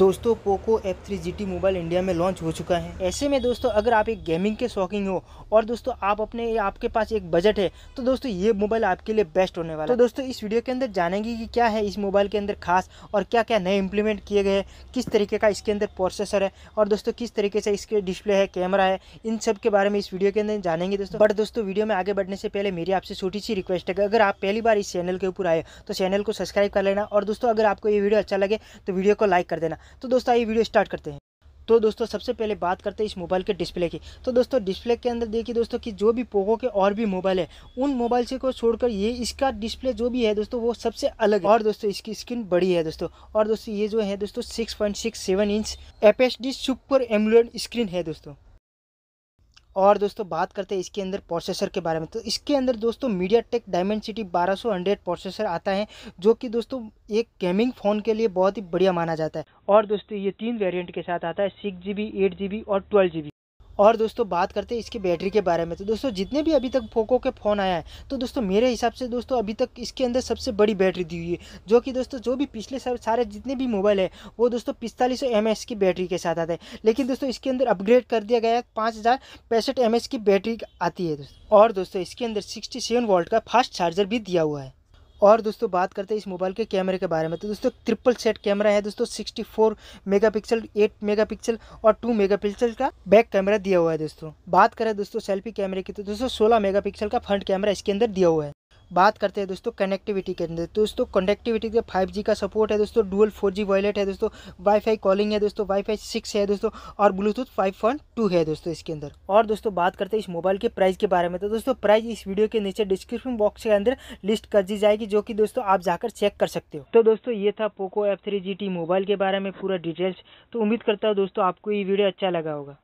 दोस्तों Poco F3 three G T mobile India में launch हो चुका है ऐसे में दोस्तों अगर आप एक गेमिंग के शौकीन हो और दोस्तों आप अपने आपके पास एक बजट है तो दोस्तों ये मोबाइल आपके लिए बेस्ट होने वाला है तो दोस्तों इस वीडियो के अंदर जानेंगे कि क्या है इस मोबाइल के अंदर खास और क्या क्या नए इंप्लीमेंट किए गए हैं किस तरीके का इसके अंदर प्रोसेसर है और दोस्तों किस तरीके से इसके डिस्प्ले है कैमरा है इन सब के बारे में इस वीडियो के अंदर जानेंगे दोस्तों बट दोस्तों वीडियो में आगे बढ़ने से पहले मेरी आपसे छोटी सी रिक्वेस्ट है अगर आप पहली बार इस चैनल के ऊपर आए तो चैनल को सब्सक्राइब कर लेना और दोस्तों अगर आपको ये वीडियो अच्छा लगे तो वीडियो को लाइक कर देना तो दोस्तों आइए वीडियो स्टार्ट करते हैं तो दोस्तों सबसे पहले बात करते हैं इस मोबाइल के डिस्प्ले की तो दोस्तों डिस्प्ले के अंदर देखिए दोस्तों कि जो भी पोको के और भी मोबाइल है उन मोबाइल से को छोड़कर ये इसका डिस्प्ले जो भी है दोस्तों वो सबसे अलग है और दोस्तों इसकी स्क्रीन बड़ी है दोस्तों और दोस्तों ये जो है दोस्तों six inch F super AMOLED screen है दोस्तों और दोस्तों बात करते हैं इसके अंदर प्रोसेसर के बारे में तो इसके अंदर दोस्तों मीडिया टेक डायमेंड सिटी बारह सौ हंड्रेड प्रोसेसर आता है जो कि दोस्तों एक गेमिंग फ़ोन के लिए बहुत ही बढ़िया माना जाता है और दोस्तों ये तीन वेरिएंट के साथ आता है six G B eight G B और ट्वेल्व जी बी और दोस्तों बात करते हैं इसकी बैटरी के बारे में तो दोस्तों जितने भी अभी तक पोको के फ़ोन आया है तो दोस्तों मेरे हिसाब से दोस्तों अभी तक इसके अंदर सबसे बड़ी बैटरी दी हुई है जो कि दोस्तों जो भी पिछले सारे जितने भी मोबाइल है वो दोस्तों पिस्तालीस सौ की बैटरी के साथ आता है लेकिन दोस्तों इसके अंदर अपग्रेड कर दिया गया है पाँच हज़ार पैंसठ की बैटरी आती है दोस्तों और दोस्तों इसके अंदर सिक्सटी सेवन वोल्ट का फास्ट चार्जर भी दिया हुआ है और दोस्तों बात करते हैं इस मोबाइल के कैमरे के बारे में तो दोस्तों ट्रिपल सेट कैमरा है दोस्तों sixty four megapixel eight megapixel और टू मेगा पिक्सल का बैक कैमरा दिया हुआ है दोस्तों बात करें दोस्तों सेल्फी कैमरे की तो दोस्तों सोलह मेगा पिक्सल का फ्रंट कैमरा इसके अंदर दिया हुआ है बात करते हैं दोस्तों कनेक्टिविटी के अंदर तो दोस्तों कनेक्टिविटी के फाइव जी का सपोर्ट है दोस्तों डुअल फोर जी वॉयलेट है दोस्तों वाईफाई कॉलिंग है दोस्तों वाईफाई सिक्स है दोस्तों और ब्लूटूथ फाइव पॉइंट टू है दोस्तों इसके अंदर और दोस्तों बात करते हैं इस मोबाइल के प्राइस के बारे में तो दोस्तों प्राइस इस वीडियो के नीचे डिस्क्रिप्शन बॉक्स के अंदर लिस्ट कर दी जाएगी जो कि दोस्तों आप जाकर चेक कर सकते हो तो दोस्तों ये था Poco F three G T mobile के बारे में पूरा डिटेल्स तो उम्मीद करता हूँ दोस्तों आपको ये वीडियो अच्छा लगा होगा